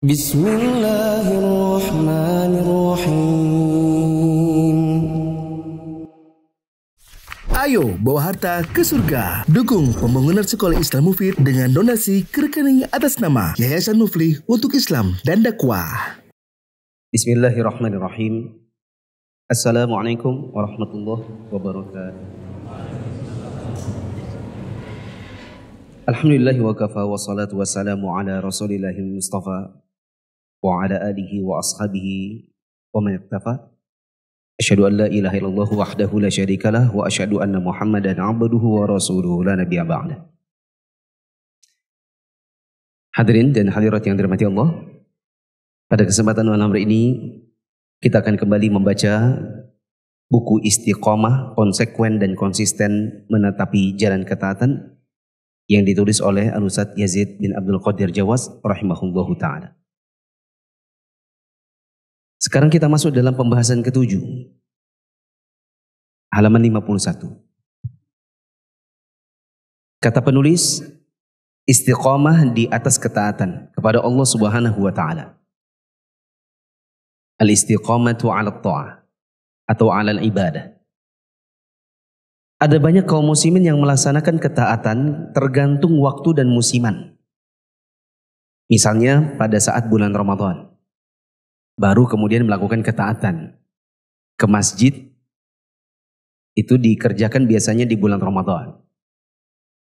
Bismillahirrahmanirrahim. Ayo bawa harta ke surga. Dukung pembangunan sekolah Islam Mufid dengan donasi ke rekening atas nama Yayasan Mufli untuk Islam dan Dakwah. Bismillahirrahmanirrahim. Assalamualaikum warahmatullahi wabarakatuh. Alhamdulillah wa kafa wa salatu wassalamu ala rasulillahil mustafa wa آله وأصحابه ومن اقتفى أشهد أن لا إله إلا الله وحده لا شريك له وأشهد أن abduhu عبده ورسوله لا نبي ba'da Hadirin dan hadirat yang dirahmati Allah, pada kesempatan malam hari ini kita akan kembali membaca buku Istiqomah Konsekuen dan Konsisten Menetapi Jalan Ketaatan yang ditulis oleh Al-Ustaz Yazid bin Abdul Qadir Jawas rahimahullahu taala. Sekarang kita masuk dalam pembahasan ketujuh. Halaman 51. Kata penulis, istiqomah di atas ketaatan kepada Allah Subhanahu wa taala. Al-istiqamatu 'ala ta'ah atau 'ala ibadah. Ada banyak kaum muslimin yang melaksanakan ketaatan tergantung waktu dan musiman. Misalnya pada saat bulan Ramadan baru kemudian melakukan ketaatan ke masjid itu dikerjakan biasanya di bulan Ramadan.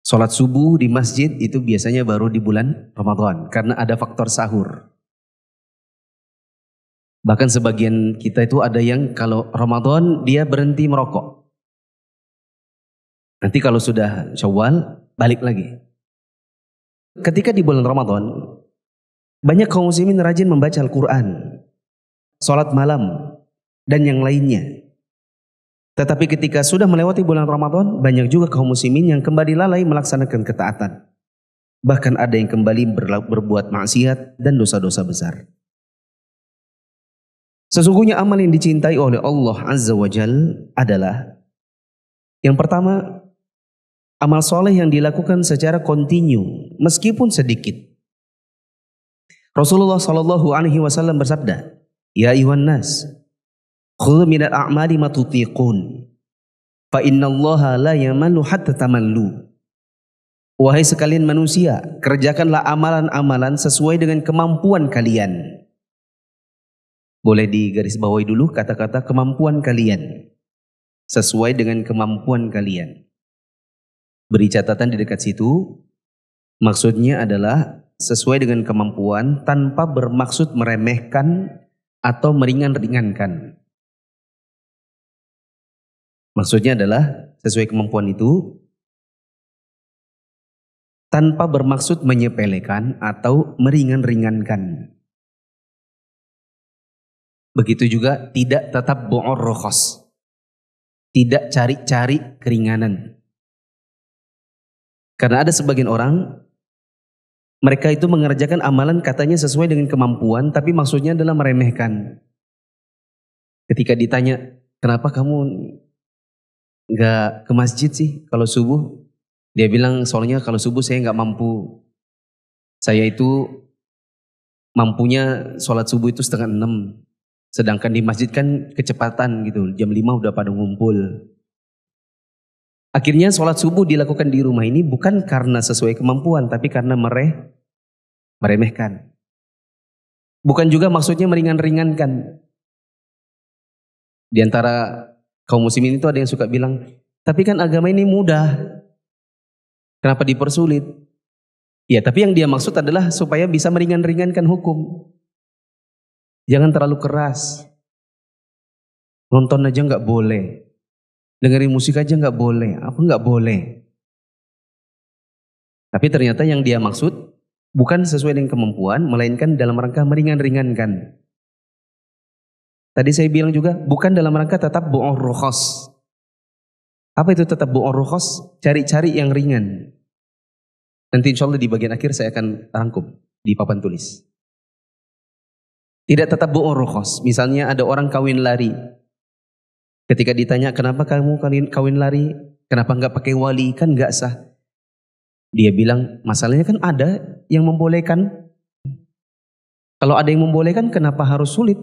Sholat subuh di masjid itu biasanya baru di bulan Ramadan karena ada faktor sahur. Bahkan sebagian kita itu ada yang kalau Ramadan dia berhenti merokok. Nanti kalau sudah Syawal balik lagi. Ketika di bulan Ramadan banyak kaum muslimin rajin membaca Al-Qur'an sholat malam, dan yang lainnya. Tetapi ketika sudah melewati bulan Ramadan, banyak juga kaum muslimin yang kembali lalai melaksanakan ketaatan. Bahkan ada yang kembali berbuat maksiat dan dosa-dosa besar. Sesungguhnya amal yang dicintai oleh Allah Azza wa Jal adalah yang pertama, amal soleh yang dilakukan secara kontinu meskipun sedikit. Rasulullah Shallallahu Alaihi Wasallam bersabda, Ya ayuhan nas, khudu minal amali ma tutiqun. Fa innallaha la yamalu hatta tamallu. Wahai sekalian manusia, kerjakanlah amalan-amalan sesuai dengan kemampuan kalian. Boleh digarisbawahi dulu kata-kata kemampuan kalian. Sesuai dengan kemampuan kalian. Beri catatan di dekat situ. Maksudnya adalah sesuai dengan kemampuan tanpa bermaksud meremehkan atau meringan-ringankan. Maksudnya adalah sesuai kemampuan itu tanpa bermaksud menyepelekan atau meringan-ringankan. Begitu juga tidak tetap boor rohos. Tidak cari-cari keringanan. Karena ada sebagian orang mereka itu mengerjakan amalan katanya sesuai dengan kemampuan, tapi maksudnya adalah meremehkan. Ketika ditanya, kenapa kamu nggak ke masjid sih kalau subuh? Dia bilang, soalnya kalau subuh saya nggak mampu. Saya itu mampunya sholat subuh itu setengah enam. Sedangkan di masjid kan kecepatan gitu, jam lima udah pada ngumpul. Akhirnya sholat subuh dilakukan di rumah ini bukan karena sesuai kemampuan, tapi karena mereh, meremehkan. Bukan juga maksudnya meringan-ringankan. Di antara kaum muslimin itu ada yang suka bilang, tapi kan agama ini mudah. Kenapa dipersulit? Ya, tapi yang dia maksud adalah supaya bisa meringan-ringankan hukum. Jangan terlalu keras. Nonton aja nggak boleh dengerin musik aja nggak boleh, apa nggak boleh. Tapi ternyata yang dia maksud bukan sesuai dengan kemampuan, melainkan dalam rangka meringan-ringankan. Tadi saya bilang juga bukan dalam rangka tetap bohong rohos Apa itu tetap bohong rohos Cari-cari yang ringan. Nanti insya Allah di bagian akhir saya akan rangkum di papan tulis. Tidak tetap bohong rohos Misalnya ada orang kawin lari, Ketika ditanya kenapa kamu kawin, kawin lari, kenapa nggak pakai wali, kan nggak sah. Dia bilang masalahnya kan ada yang membolehkan. Kalau ada yang membolehkan kenapa harus sulit?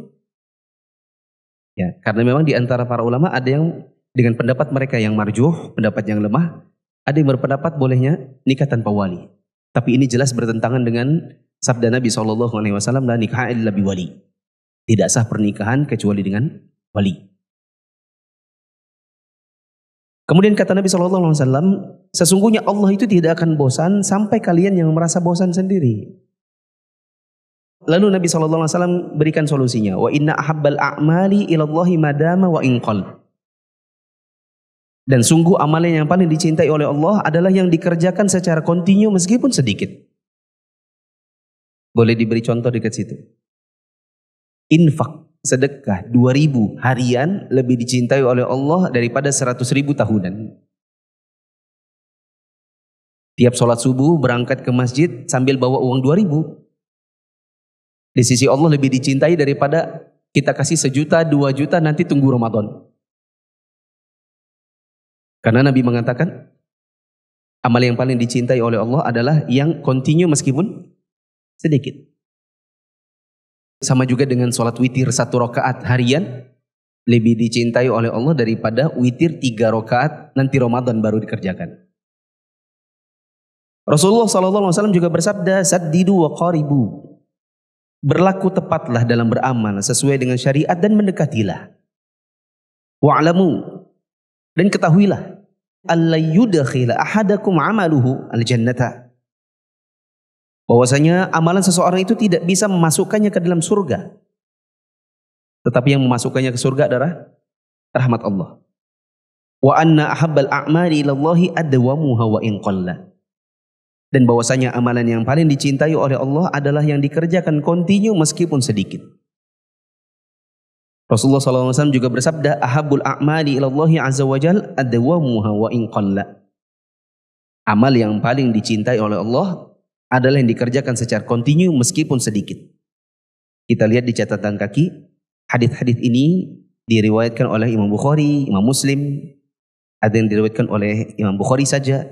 Ya, karena memang di antara para ulama ada yang dengan pendapat mereka yang marjuh, pendapat yang lemah, ada yang berpendapat bolehnya nikah tanpa wali. Tapi ini jelas bertentangan dengan sabda Nabi Shallallahu Alaihi Wasallam dan nikah illa wali. Tidak sah pernikahan kecuali dengan wali. Kemudian kata Nabi Shallallahu Alaihi Wasallam, sesungguhnya Allah itu tidak akan bosan sampai kalian yang merasa bosan sendiri. Lalu Nabi Shallallahu Alaihi Wasallam berikan solusinya. Wa inna ahabbal a'mali ilallahi madama wa inqal. Dan sungguh amalan yang paling dicintai oleh Allah adalah yang dikerjakan secara kontinu meskipun sedikit. Boleh diberi contoh dekat situ. Infak sedekah 2000 harian lebih dicintai oleh Allah daripada 100000 tahunan. Tiap sholat subuh berangkat ke masjid sambil bawa uang 2000. Di sisi Allah lebih dicintai daripada kita kasih sejuta, dua juta nanti tunggu Ramadan. Karena Nabi mengatakan, amal yang paling dicintai oleh Allah adalah yang continue meskipun sedikit. Sama juga dengan sholat witir satu rakaat harian lebih dicintai oleh Allah daripada witir tiga rakaat nanti Ramadan baru dikerjakan. Rasulullah SAW juga bersabda, Saddidu wa qaribu. Berlaku tepatlah dalam beramal sesuai dengan syariat dan mendekatilah. Wa'lamu. Dan ketahuilah. Alla ahadakum amaluhu al-jannata Bahwasanya amalan seseorang itu tidak bisa memasukkannya ke dalam surga. Tetapi yang memasukkannya ke surga adalah rahmat Allah. Wa anna ahabbal a'mali ilallahi adwamuha wa in qalla. Dan bahwasanya amalan yang paling dicintai oleh Allah adalah yang dikerjakan kontinu meskipun sedikit. Rasulullah SAW juga bersabda, Ahabul a'mali ilallahi azza wa jal adwamuha wa in Amal yang paling dicintai oleh Allah adalah yang dikerjakan secara kontinu meskipun sedikit. Kita lihat di catatan kaki, hadith-hadith ini diriwayatkan oleh Imam Bukhari, Imam Muslim, ada yang diriwayatkan oleh Imam Bukhari saja,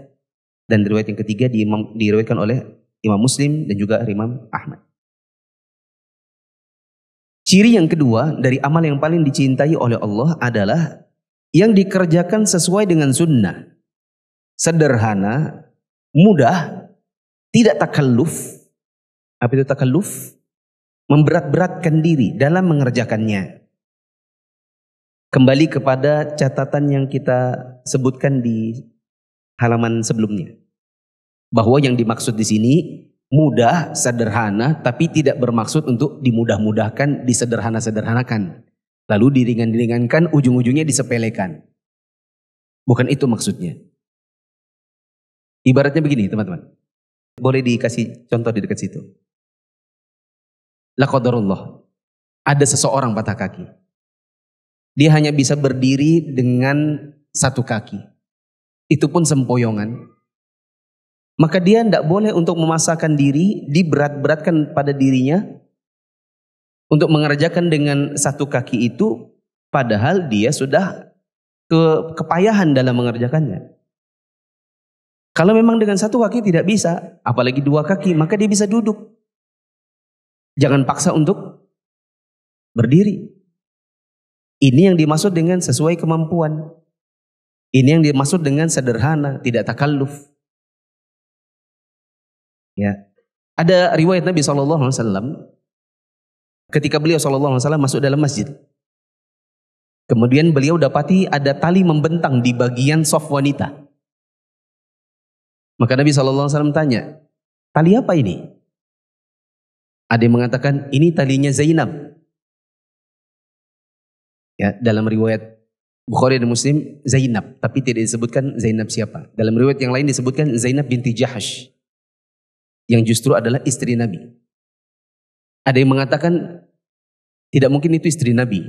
dan riwayat yang ketiga diriwayatkan oleh Imam Muslim dan juga Imam Ahmad. Ciri yang kedua dari amal yang paling dicintai oleh Allah adalah yang dikerjakan sesuai dengan sunnah. Sederhana, mudah, tidak takalluf. Apa itu takalluf? Memberat-beratkan diri dalam mengerjakannya. Kembali kepada catatan yang kita sebutkan di halaman sebelumnya. Bahwa yang dimaksud di sini mudah, sederhana, tapi tidak bermaksud untuk dimudah-mudahkan, disederhana-sederhanakan. Lalu diringan-diringankan, ujung-ujungnya disepelekan. Bukan itu maksudnya. Ibaratnya begini teman-teman. Boleh dikasih contoh di dekat situ. Lakodarullah. Ada seseorang patah kaki. Dia hanya bisa berdiri dengan satu kaki. Itu pun sempoyongan. Maka dia tidak boleh untuk memasakkan diri, diberat-beratkan pada dirinya untuk mengerjakan dengan satu kaki itu padahal dia sudah ke, kepayahan dalam mengerjakannya. Kalau memang dengan satu kaki tidak bisa, apalagi dua kaki, maka dia bisa duduk. Jangan paksa untuk berdiri. Ini yang dimaksud dengan sesuai kemampuan. Ini yang dimaksud dengan sederhana, tidak takalluf. Ya. Ada riwayat Nabi sallallahu ketika beliau sallallahu alaihi masuk dalam masjid. Kemudian beliau dapati ada tali membentang di bagian soft wanita. Maka Nabi SAW tanya, tali apa ini? Ada yang mengatakan ini talinya Zainab. Ya, dalam riwayat Bukhari dan Muslim Zainab, tapi tidak disebutkan Zainab siapa. Dalam riwayat yang lain disebutkan Zainab binti Jahash yang justru adalah istri Nabi. Ada yang mengatakan tidak mungkin itu istri Nabi.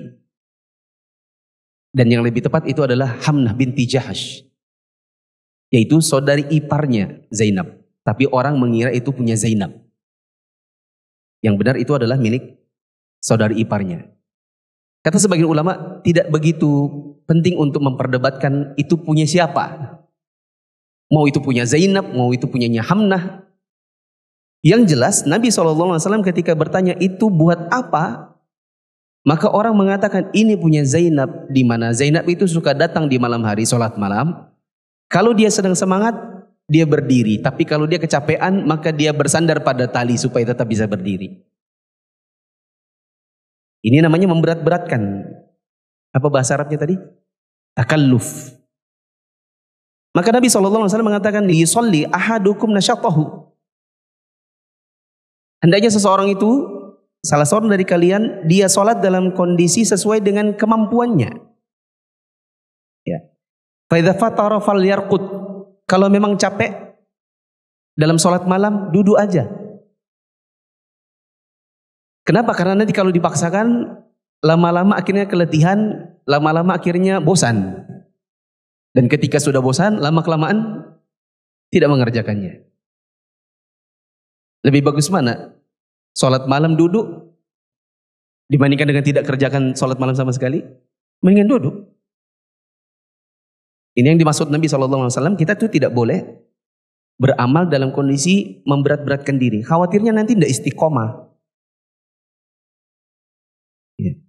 Dan yang lebih tepat itu adalah Hamnah binti Jahash yaitu saudari iparnya Zainab. Tapi orang mengira itu punya Zainab. Yang benar itu adalah milik saudari iparnya. Kata sebagian ulama, tidak begitu penting untuk memperdebatkan itu punya siapa. Mau itu punya Zainab, mau itu punyanya Hamnah. Yang jelas Nabi SAW ketika bertanya itu buat apa? Maka orang mengatakan ini punya Zainab. Di mana Zainab itu suka datang di malam hari sholat malam. Kalau dia sedang semangat, dia berdiri. Tapi kalau dia kecapean, maka dia bersandar pada tali supaya tetap bisa berdiri. Ini namanya memberat-beratkan. Apa bahasa Arabnya tadi? Takalluf. Maka Nabi SAW mengatakan, Lisolli ahadukum nasyatahu. Hendaknya seseorang itu, salah seorang dari kalian, dia sholat dalam kondisi sesuai dengan kemampuannya. Kalau memang capek dalam sholat malam duduk aja. Kenapa? Karena nanti kalau dipaksakan lama-lama akhirnya keletihan, lama-lama akhirnya bosan. Dan ketika sudah bosan, lama kelamaan tidak mengerjakannya. Lebih bagus mana? Sholat malam duduk dibandingkan dengan tidak kerjakan sholat malam sama sekali? Mendingan duduk. Ini yang dimaksud Nabi SAW, kita tuh tidak boleh beramal dalam kondisi memberat-beratkan diri. Khawatirnya nanti tidak istiqomah. Ya.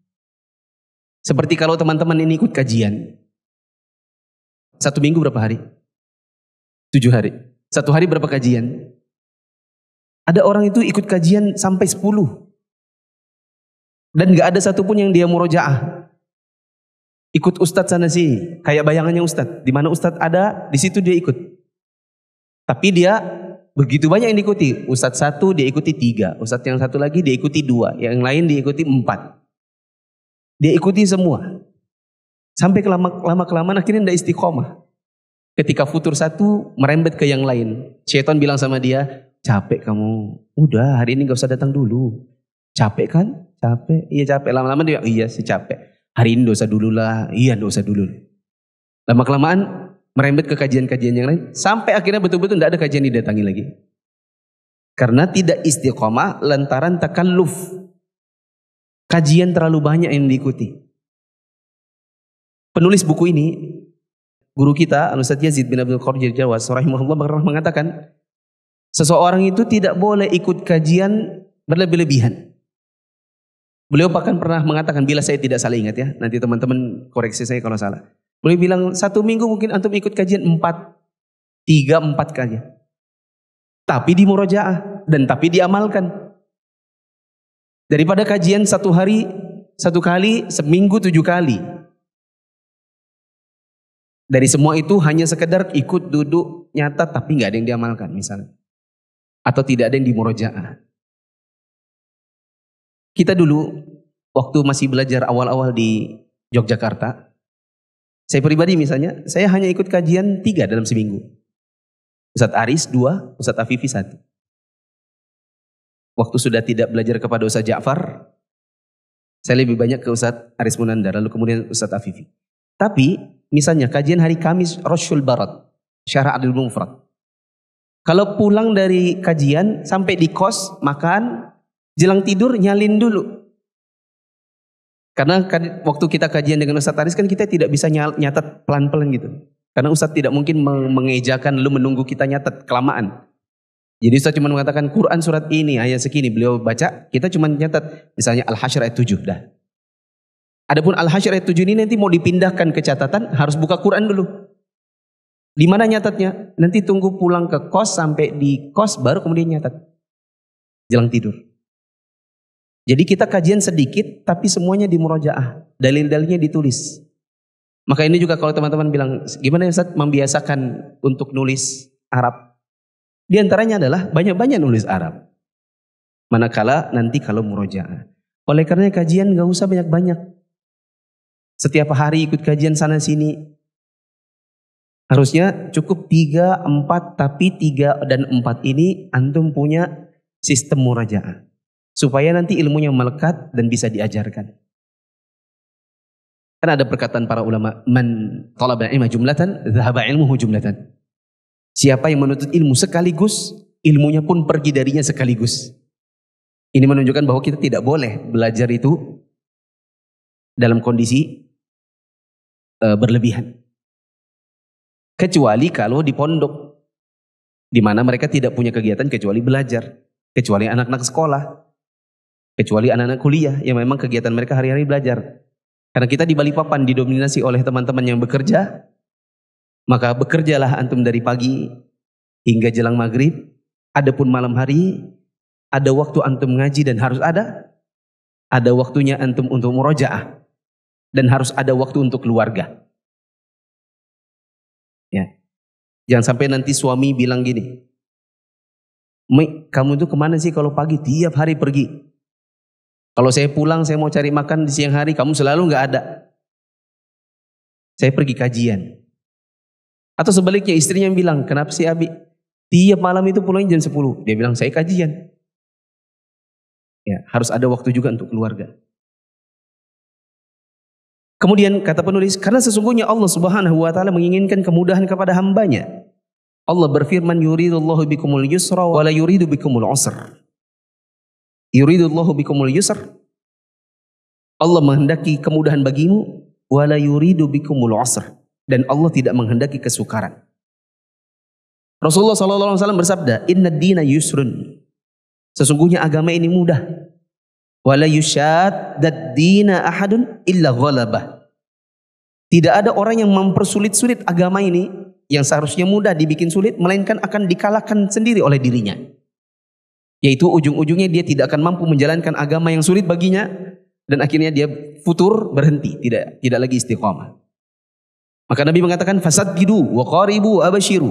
Seperti kalau teman-teman ini ikut kajian. Satu minggu berapa hari? Tujuh hari. Satu hari berapa kajian? Ada orang itu ikut kajian sampai sepuluh. Dan gak ada satupun yang dia murojaah. Ikut ustadz sana sih, kayak bayangannya ustadz. Di mana ustadz ada, di situ dia ikut. Tapi dia begitu banyak yang diikuti. Ustadz satu dia ikuti tiga, ustadz yang satu lagi dia ikuti dua, yang lain dia ikuti empat. Dia ikuti semua. Sampai kelama lama kelamaan akhirnya tidak istiqomah. Ketika futur satu merembet ke yang lain. Ceton bilang sama dia, capek kamu. Udah hari ini gak usah datang dulu. Capek kan? Capek. Iya capek. Lama-lama dia, iya sih capek hari ini dosa dulu lah, iya dosa dulu. Lama kelamaan merembet ke kajian-kajian yang lain, sampai akhirnya betul-betul tidak ada kajian didatangi lagi. Karena tidak istiqomah lantaran takalluf. Kajian terlalu banyak yang diikuti. Penulis buku ini, guru kita, Al-Ustaz Yazid bin Abdul Qadir Jawas, rahimahullah pernah mengatakan, seseorang itu tidak boleh ikut kajian berlebih-lebihan. Beliau bahkan pernah mengatakan, bila saya tidak salah ingat ya, nanti teman-teman koreksi saya kalau salah. Beliau bilang, satu minggu mungkin antum ikut kajian empat, tiga, empat kajian. Tapi di murojaah dan tapi diamalkan. Daripada kajian satu hari, satu kali, seminggu tujuh kali. Dari semua itu hanya sekedar ikut duduk nyata tapi nggak ada yang diamalkan misalnya. Atau tidak ada yang di murojaah. Kita dulu waktu masih belajar awal-awal di Yogyakarta, saya pribadi misalnya, saya hanya ikut kajian tiga dalam seminggu. Ustadz Aris dua, Ustadz Afifi satu. Waktu sudah tidak belajar kepada Ustadz Ja'far, saya lebih banyak ke Ustadz Aris Munandar, lalu kemudian Ustadz Afifi. Tapi misalnya kajian hari Kamis Rasul Barat, Syarah Adil Mufrad. Kalau pulang dari kajian sampai di kos makan Jelang tidur nyalin dulu. Karena kan waktu kita kajian dengan Ustadz Aris kan kita tidak bisa nyatet pelan-pelan gitu. Karena Ustadz tidak mungkin mengejakan lalu menunggu kita nyatet kelamaan. Jadi Ustadz cuma mengatakan Quran surat ini ayat segini beliau baca, kita cuma nyatet misalnya Al-Hasyr ayat 7 dah. Adapun Al-Hasyr ayat 7 ini nanti mau dipindahkan ke catatan harus buka Quran dulu. Di mana nyatatnya? Nanti tunggu pulang ke kos sampai di kos baru kemudian nyatat. Jelang tidur. Jadi kita kajian sedikit tapi semuanya di murajaah Dalil-dalilnya ditulis. Maka ini juga kalau teman-teman bilang gimana ya Ustaz membiasakan untuk nulis Arab. Di antaranya adalah banyak-banyak nulis Arab. Manakala nanti kalau murajaah, Oleh karena kajian gak usah banyak-banyak. Setiap hari ikut kajian sana sini. Harusnya cukup 3, 4, tapi 3 dan 4 ini antum punya sistem murajaah. Supaya nanti ilmunya melekat dan bisa diajarkan. Kan ada perkataan para ulama, man talaba ilma jumlatan, zahaba ilmuhu jumlatan. Siapa yang menuntut ilmu sekaligus, ilmunya pun pergi darinya sekaligus. Ini menunjukkan bahwa kita tidak boleh belajar itu dalam kondisi e, berlebihan. Kecuali kalau di pondok, di mana mereka tidak punya kegiatan kecuali belajar, kecuali anak-anak sekolah. Kecuali anak-anak kuliah yang memang kegiatan mereka hari-hari belajar. Karena kita di Balikpapan didominasi oleh teman-teman yang bekerja, maka bekerjalah antum dari pagi hingga jelang maghrib. Adapun malam hari, ada waktu antum ngaji dan harus ada. Ada waktunya antum untuk murojaah dan harus ada waktu untuk keluarga. Ya. Jangan sampai nanti suami bilang gini, Mi, kamu itu kemana sih kalau pagi tiap hari pergi? Kalau saya pulang, saya mau cari makan di siang hari, kamu selalu nggak ada. Saya pergi kajian. Atau sebaliknya istrinya bilang, kenapa sih Abi? Tiap malam itu pulang jam 10. Dia bilang, saya kajian. Ya, harus ada waktu juga untuk keluarga. Kemudian kata penulis, karena sesungguhnya Allah Subhanahu wa taala menginginkan kemudahan kepada hambanya. Allah berfirman yuridullahu bikumul yusra wa la yuridu bikumul usra. Yuridullahu bikumul yusr. Allah menghendaki kemudahan bagimu wala yuridu bikumul usr dan Allah tidak menghendaki kesukaran. Rasulullah sallallahu alaihi wasallam bersabda, "Inna dina yusrun." Sesungguhnya agama ini mudah. Wala yushaddad dina ahadun illa ghalabah. Tidak ada orang yang mempersulit-sulit agama ini yang seharusnya mudah dibikin sulit melainkan akan dikalahkan sendiri oleh dirinya. Yaitu ujung-ujungnya dia tidak akan mampu menjalankan agama yang sulit baginya dan akhirnya dia futur berhenti, tidak tidak lagi istiqomah. Maka Nabi mengatakan fasad gidu wa qaribu abashiru.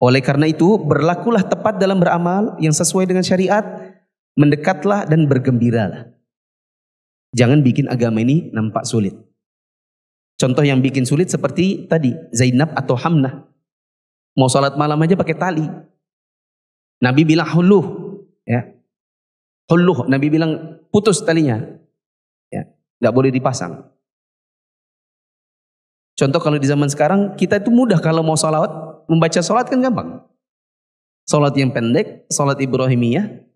Oleh karena itu berlakulah tepat dalam beramal yang sesuai dengan syariat, mendekatlah dan bergembiralah. Jangan bikin agama ini nampak sulit. Contoh yang bikin sulit seperti tadi Zainab atau Hamnah. Mau salat malam aja pakai tali. Nabi bilang huluh, ya. Huluh, Nabi bilang putus talinya. Ya, nggak boleh dipasang. Contoh kalau di zaman sekarang kita itu mudah kalau mau salawat, membaca salat kan gampang. Salat yang pendek, salat Ibrahimiyah.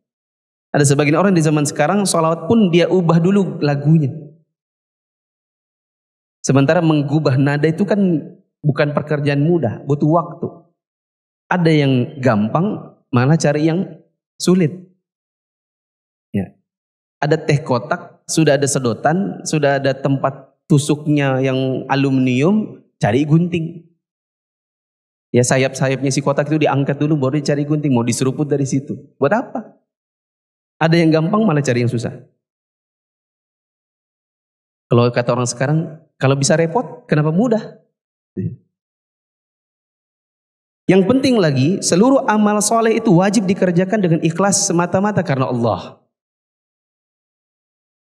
Ada sebagian orang di zaman sekarang salawat pun dia ubah dulu lagunya. Sementara mengubah nada itu kan bukan pekerjaan mudah, butuh waktu. Ada yang gampang, malah cari yang sulit. Ya. Ada teh kotak, sudah ada sedotan, sudah ada tempat tusuknya yang aluminium, cari gunting. Ya sayap-sayapnya si kotak itu diangkat dulu baru dicari gunting, mau diseruput dari situ. Buat apa? Ada yang gampang malah cari yang susah. Kalau kata orang sekarang, kalau bisa repot, kenapa mudah? Iya. Yang penting lagi, seluruh amal soleh itu wajib dikerjakan dengan ikhlas semata-mata karena Allah.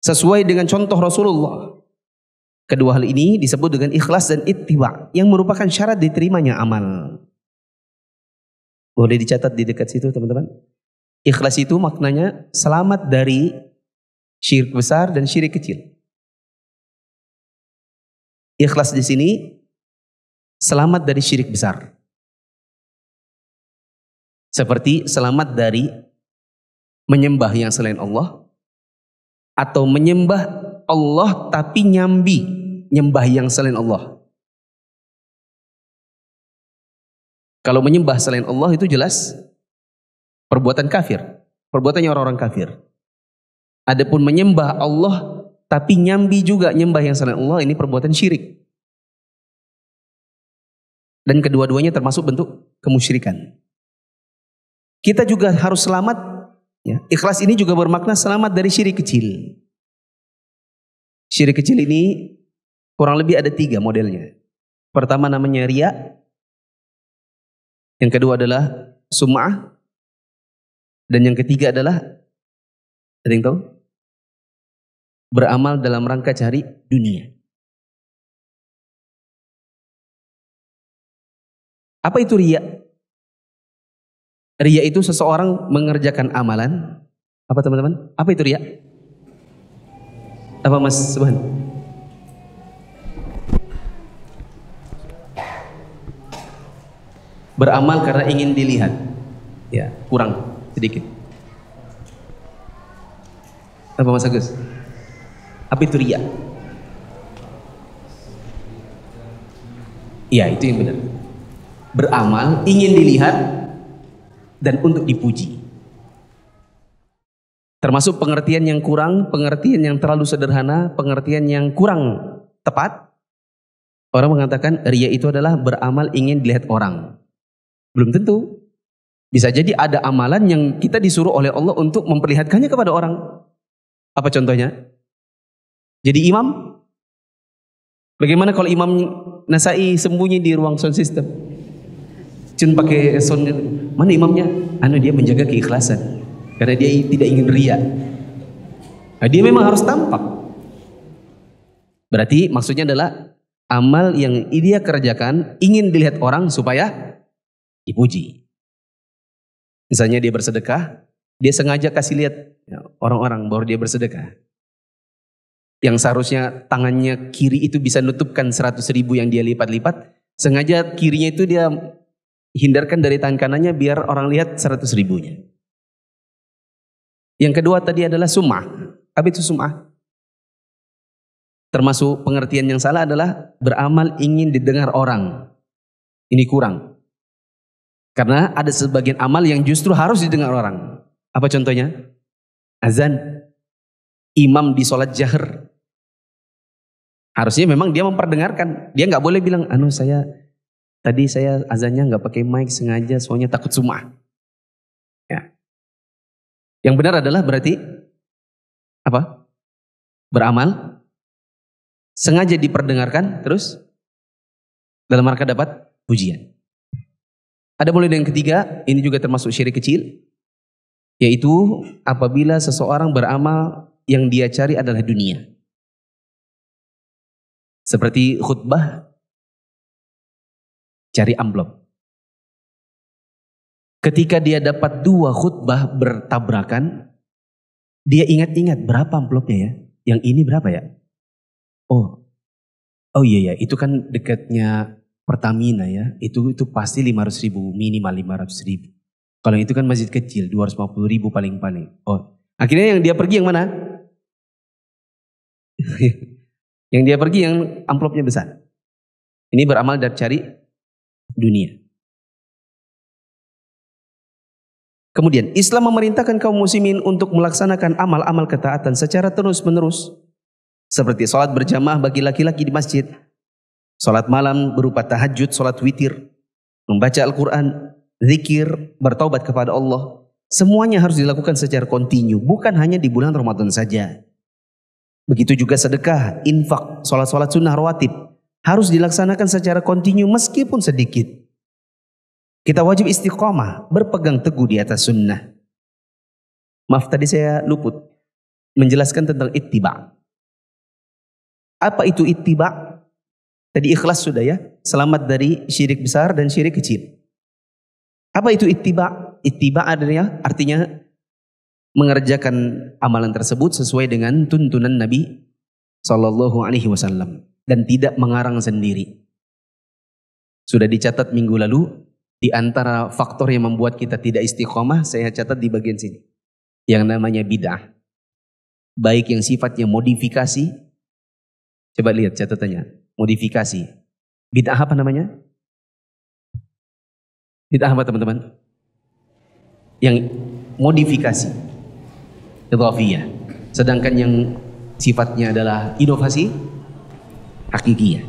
Sesuai dengan contoh Rasulullah. Kedua hal ini disebut dengan ikhlas dan ittiba yang merupakan syarat diterimanya amal. Boleh dicatat di dekat situ teman-teman. Ikhlas itu maknanya selamat dari syirik besar dan syirik kecil. Ikhlas di sini selamat dari syirik besar. Seperti selamat dari menyembah yang selain Allah atau menyembah Allah tapi nyambi nyembah yang selain Allah. Kalau menyembah selain Allah itu jelas perbuatan kafir, perbuatannya orang-orang kafir. Adapun menyembah Allah tapi nyambi juga nyembah yang selain Allah ini perbuatan syirik. Dan kedua-duanya termasuk bentuk kemusyrikan. Kita juga harus selamat. Ya. Ikhlas ini juga bermakna selamat dari syirik kecil. Syirik kecil ini kurang lebih ada tiga modelnya. Pertama namanya ria. Yang kedua adalah sum'ah. Dan yang ketiga adalah, ada yang tahu? Beramal dalam rangka cari dunia. Apa itu ria? Ria itu seseorang mengerjakan amalan. Apa teman-teman? Apa itu ria? Apa Mas Subhan? Beramal karena ingin dilihat. Ya, kurang sedikit. Apa Mas Agus? Apa itu ria? Ya, itu yang benar. Beramal ingin dilihat dan untuk dipuji. Termasuk pengertian yang kurang, pengertian yang terlalu sederhana, pengertian yang kurang tepat. Orang mengatakan ria itu adalah beramal ingin dilihat orang. Belum tentu. Bisa jadi ada amalan yang kita disuruh oleh Allah untuk memperlihatkannya kepada orang. Apa contohnya? Jadi imam. Bagaimana kalau imam Nasai sembunyi di ruang sound system? Cun pakai sound Mana imamnya? Anu dia menjaga keikhlasan. Karena dia tidak ingin ria. Nah, dia memang harus tampak. Berarti maksudnya adalah amal yang dia kerjakan ingin dilihat orang supaya dipuji. Misalnya dia bersedekah, dia sengaja kasih lihat orang-orang baru dia bersedekah. Yang seharusnya tangannya kiri itu bisa nutupkan 100 ribu yang dia lipat-lipat, sengaja kirinya itu dia hindarkan dari tangan kanannya biar orang lihat seratus ribunya. Yang kedua tadi adalah sumah. Apa itu sumah? Termasuk pengertian yang salah adalah beramal ingin didengar orang. Ini kurang. Karena ada sebagian amal yang justru harus didengar orang. Apa contohnya? Azan. Imam di sholat jahar. Harusnya memang dia memperdengarkan. Dia nggak boleh bilang, anu saya Tadi saya azannya nggak pakai mic sengaja, soalnya takut sumah. Ya. Yang benar adalah berarti apa? Beramal, sengaja diperdengarkan, terus dalam rangka dapat pujian. Ada boleh yang ketiga, ini juga termasuk syirik kecil, yaitu apabila seseorang beramal yang dia cari adalah dunia. Seperti khutbah cari amplop. Ketika dia dapat dua khutbah bertabrakan, dia ingat-ingat berapa amplopnya ya? Yang ini berapa ya? Oh, oh iya ya, itu kan dekatnya Pertamina ya, itu itu pasti 500 ribu, minimal 500 ribu. Kalau itu kan masjid kecil, 250 ribu paling-paling. Oh, akhirnya yang dia pergi yang mana? yang dia pergi yang amplopnya besar. Ini beramal dari cari dunia. Kemudian Islam memerintahkan kaum muslimin untuk melaksanakan amal-amal ketaatan secara terus-menerus. Seperti sholat berjamaah bagi laki-laki di masjid. Sholat malam berupa tahajud, sholat witir. Membaca Al-Quran, zikir, bertaubat kepada Allah. Semuanya harus dilakukan secara kontinu, bukan hanya di bulan Ramadan saja. Begitu juga sedekah, infak, sholat-sholat sunnah rawatib harus dilaksanakan secara kontinu meskipun sedikit. Kita wajib istiqomah, berpegang teguh di atas sunnah. Maaf tadi saya luput menjelaskan tentang ittiba. Apa itu ittiba? Tadi ikhlas sudah ya, selamat dari syirik besar dan syirik kecil. Apa itu ittiba? Ittiba adanya artinya mengerjakan amalan tersebut sesuai dengan tuntunan Nabi Shallallahu Alaihi Wasallam dan tidak mengarang sendiri. Sudah dicatat minggu lalu, di antara faktor yang membuat kita tidak istiqomah, saya catat di bagian sini. Yang namanya bid'ah. Baik yang sifatnya modifikasi, coba lihat catatannya, modifikasi. Bid'ah apa namanya? Bid'ah apa teman-teman? Yang modifikasi, idhafiyah. Sedangkan yang sifatnya adalah inovasi, hakikiyah.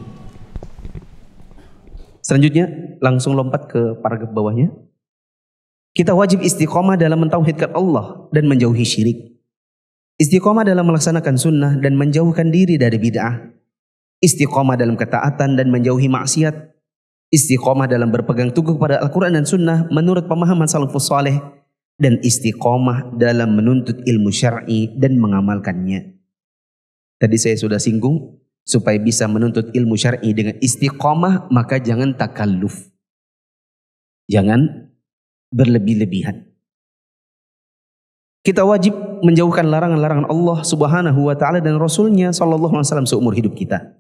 Selanjutnya langsung lompat ke paragraf bawahnya. Kita wajib istiqomah dalam mentauhidkan Allah dan menjauhi syirik. Istiqomah dalam melaksanakan sunnah dan menjauhkan diri dari bid'ah. Istiqomah dalam ketaatan dan menjauhi maksiat. Istiqomah dalam berpegang teguh pada Al-Quran dan sunnah menurut pemahaman salafus saleh dan istiqomah dalam menuntut ilmu syar'i dan mengamalkannya. Tadi saya sudah singgung supaya bisa menuntut ilmu syar'i dengan istiqomah maka jangan takalluf. Jangan berlebih-lebihan. Kita wajib menjauhkan larangan-larangan Allah Subhanahu wa taala dan Rasulnya sallallahu alaihi wasallam seumur hidup kita.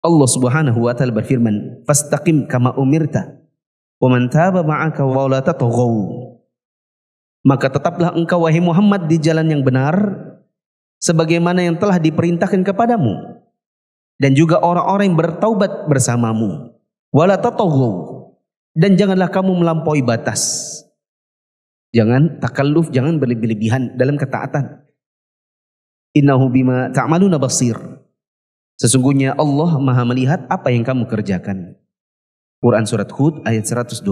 Allah Subhanahu wa taala berfirman, "Fastaqim kama umirta wa man taba ma'aka wa la tatghaw." Maka tetaplah engkau wahai Muhammad di jalan yang benar sebagaimana yang telah diperintahkan kepadamu dan juga orang-orang yang bertaubat bersamamu. Wala dan janganlah kamu melampaui batas. Jangan takalluf, jangan berlebihan dalam ketaatan. Innahu bima ta'maluna basir. Sesungguhnya Allah Maha melihat apa yang kamu kerjakan. Quran surat Hud ayat 112.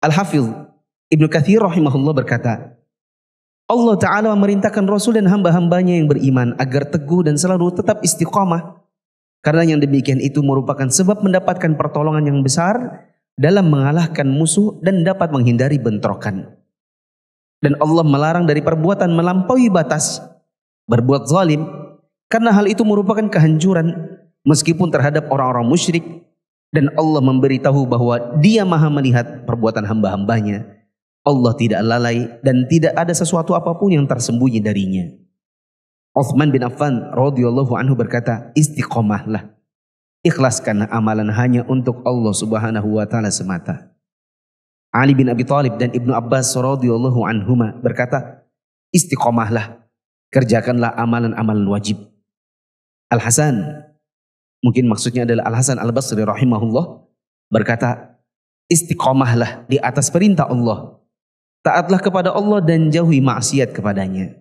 al Hafidh Ibnu Kathir rahimahullah berkata, Allah Ta'ala memerintahkan Rasul dan hamba-hambanya yang beriman agar teguh dan selalu tetap istiqomah. Karena yang demikian itu merupakan sebab mendapatkan pertolongan yang besar dalam mengalahkan musuh dan dapat menghindari bentrokan. Dan Allah melarang dari perbuatan melampaui batas, berbuat zalim, karena hal itu merupakan kehancuran meskipun terhadap orang-orang musyrik. Dan Allah memberitahu bahwa dia maha melihat perbuatan hamba-hambanya Allah tidak lalai dan tidak ada sesuatu apapun yang tersembunyi darinya. Uthman bin Affan radhiyallahu anhu berkata, "Istiqomahlah. Ikhlaskanlah amalan hanya untuk Allah Subhanahu wa taala semata." Ali bin Abi Thalib dan Ibnu Abbas radhiyallahu anhuma berkata, "Istiqomahlah. Kerjakanlah amalan-amalan wajib." Al Hasan mungkin maksudnya adalah Al Hasan Al Basri rahimahullah berkata, "Istiqomahlah di atas perintah Allah Taatlah kepada Allah dan jauhi maksiat kepadanya.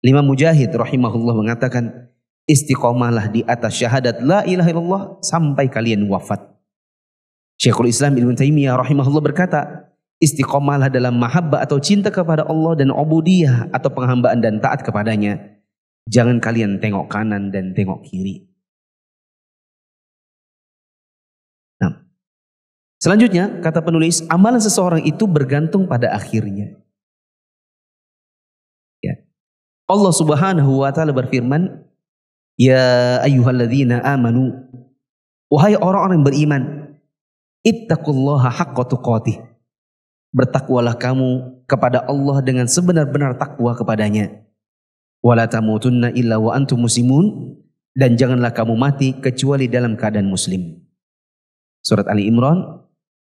Lima Mujahid rahimahullah mengatakan, istiqomahlah di atas syahadat la ilaha illallah sampai kalian wafat. Syekhul Islam Ibn Taimiyah rahimahullah berkata, istiqomahlah dalam mahabbah atau cinta kepada Allah dan obudiyah atau penghambaan dan taat kepadanya. Jangan kalian tengok kanan dan tengok kiri. Selanjutnya, kata penulis, amalan seseorang itu bergantung pada akhirnya. Ya. Allah Subhanahu wa taala berfirman, "Ya ayyuhalladzina amanu" Wahai orang-orang yang beriman, ittaqullaha haqqa tuqatih. Bertakwalah kamu kepada Allah dengan sebenar-benar takwa kepadanya. Wala tamutunna illa wa antum muslimun dan janganlah kamu mati kecuali dalam keadaan muslim. Surat Ali Imran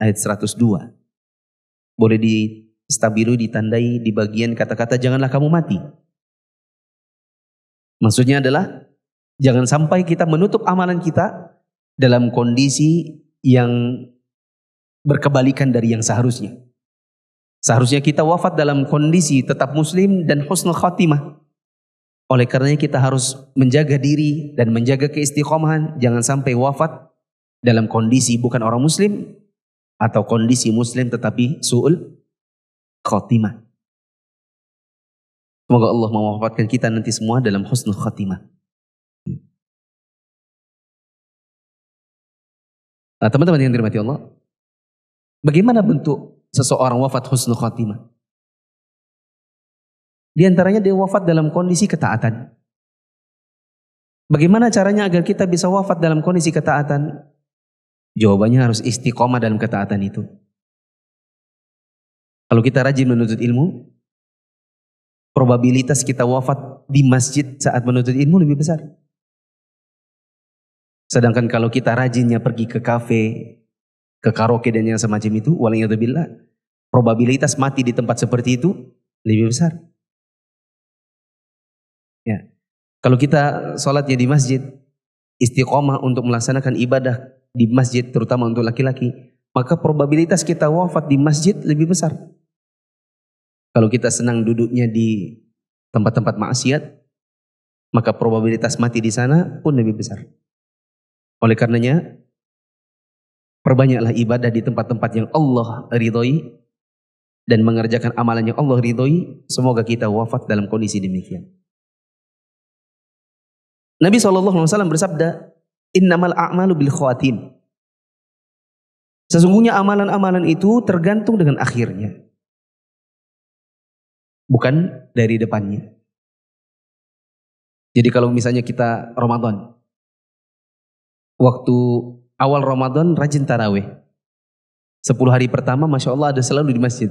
ayat 102. Boleh di stabilu ditandai di bagian kata-kata janganlah kamu mati. Maksudnya adalah jangan sampai kita menutup amalan kita dalam kondisi yang berkebalikan dari yang seharusnya. Seharusnya kita wafat dalam kondisi tetap muslim dan husnul khatimah. Oleh karenanya kita harus menjaga diri dan menjaga keistiqomahan. Jangan sampai wafat dalam kondisi bukan orang muslim atau kondisi muslim tetapi su'ul khotimah. Semoga Allah memanfaatkan kita nanti semua dalam husnul khotimah. Nah, teman-teman yang dirahmati Allah, bagaimana bentuk seseorang wafat husnul khotimah? Di antaranya dia wafat dalam kondisi ketaatan. Bagaimana caranya agar kita bisa wafat dalam kondisi ketaatan? Jawabannya harus istiqomah dalam ketaatan itu. Kalau kita rajin menuntut ilmu, probabilitas kita wafat di masjid saat menuntut ilmu lebih besar. Sedangkan kalau kita rajinnya pergi ke kafe, ke karaoke dan yang semacam itu, walaikumsalam, probabilitas mati di tempat seperti itu lebih besar. Ya. Kalau kita sholatnya di masjid, istiqomah untuk melaksanakan ibadah di masjid terutama untuk laki-laki, maka probabilitas kita wafat di masjid lebih besar. Kalau kita senang duduknya di tempat-tempat maksiat, maka probabilitas mati di sana pun lebih besar. Oleh karenanya, perbanyaklah ibadah di tempat-tempat yang Allah ridhoi dan mengerjakan amalan yang Allah ridhoi, semoga kita wafat dalam kondisi demikian. Nabi SAW bersabda, Innamal a'malu bil khawatim. Sesungguhnya amalan-amalan itu tergantung dengan akhirnya. Bukan dari depannya. Jadi kalau misalnya kita Ramadan. Waktu awal Ramadan rajin taraweh. Sepuluh hari pertama Masya Allah ada selalu di masjid.